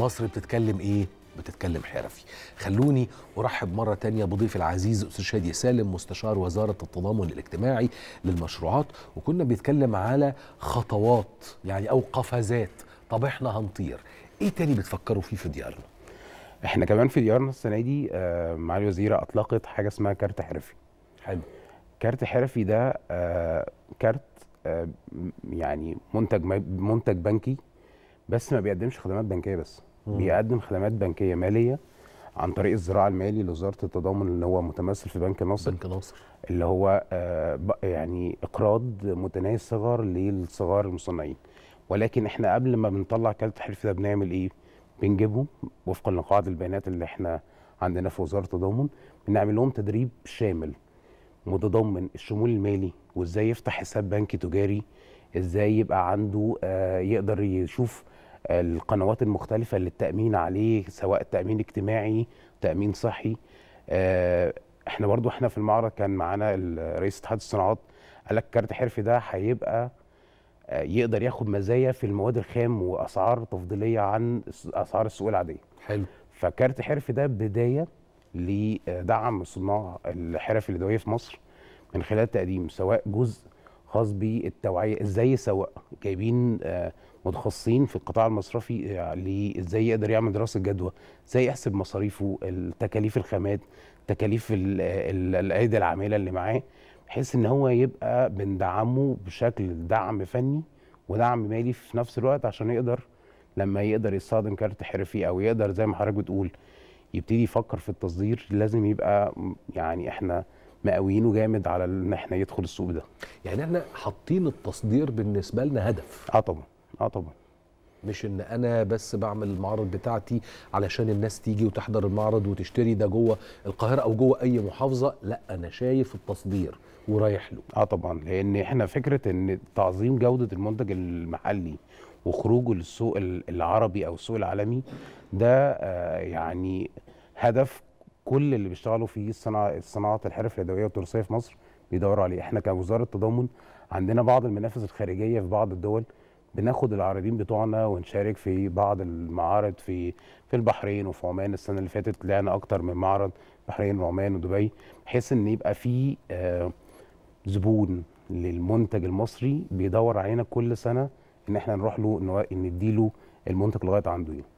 مصر بتتكلم ايه بتتكلم حرفي خلوني ارحب مره تانية بضيف العزيز استاذ شادي سالم مستشار وزاره التضامن الاجتماعي للمشروعات وكنا بنتكلم على خطوات يعني او قفزات طب احنا هنطير ايه تاني بتفكروا فيه في ديارنا احنا كمان في ديارنا السنه دي آه، مع الوزيره اطلقت حاجه اسمها كارت حرفي حلو كارت حرفي ده آه، كارت آه، يعني منتج منتج بنكي بس ما بيقدمش خدمات بنكيه بس بيقدم خدمات بنكيه ماليه عن طريق الزراعه المالي لوزاره التضامن اللي هو متمثل في بنك ناصر بنك ناصر اللي هو آه، يعني اقراض متناهي الصغر للصغار المصنعين ولكن احنا قبل ما بنطلع كارت الحرف ده بنعمل ايه؟ بنجيبهم وفقا لقواعد البيانات اللي احنا عندنا في وزاره التضامن بنعمل لهم تدريب شامل متضمن الشمول المالي وازاي يفتح حساب بنكي تجاري ازاي يبقى عنده آه، يقدر يشوف القنوات المختلفه للتامين عليه سواء تامين اجتماعي تامين صحي آه، احنا برضو احنا في المعرض كان معانا رئيس اتحاد الصناعات قال لك كارت حرف ده هيبقى آه، يقدر ياخد مزايا في المواد الخام واسعار تفضيليه عن اسعار السوق العاديه. حلو. فكارت حرفي ده بدايه لدعم صناع الحرف اليدويه في مصر من خلال تقديم سواء جزء خاص بالتوعيه ازاي يسوق جايبين آه، متخصصين في القطاع المصرفي آه، ازاي يقدر يعمل دراسه جدوى ازاي يحسب مصاريفه التكاليف الخامات تكاليف الايدي العامله اللي معاه بحيث ان هو يبقى بندعمه بشكل دعم فني ودعم مالي في نفس الوقت عشان يقدر لما يقدر يستخدم كارت حرفي او يقدر زي ما حضرتك بتقول يبتدي يفكر في التصدير لازم يبقى يعني احنا مقاويينه جامد على ان احنا يدخل السوق ده يعني احنا حاطين التصدير بالنسبه لنا هدف اه طبعا اه طبعا مش ان انا بس بعمل المعرض بتاعتي علشان الناس تيجي وتحضر المعرض وتشتري ده جوه القاهره او جوه اي محافظه لا انا شايف التصدير ورايح له اه طبعا لان احنا فكره ان تعظيم جوده المنتج المحلي وخروجه للسوق العربي او السوق العالمي ده آه، يعني هدف كل اللي بيشتغلوا في الصناعه الصناعات الحرف اليدويه والتراثيه في مصر بيدوروا عليه احنا كوزاره تضامن عندنا بعض المنافس الخارجيه في بعض الدول بناخد العارضين بتوعنا ونشارك في بعض المعارض في في البحرين وفي عمان السنه اللي فاتت لعنا اكتر من معرض بحرين وعمان ودبي بحيث ان يبقى في آه، زبون للمنتج المصري بيدور علينا كل سنه ان احنا نروح له نديله المنتج لغايه عنده يعني.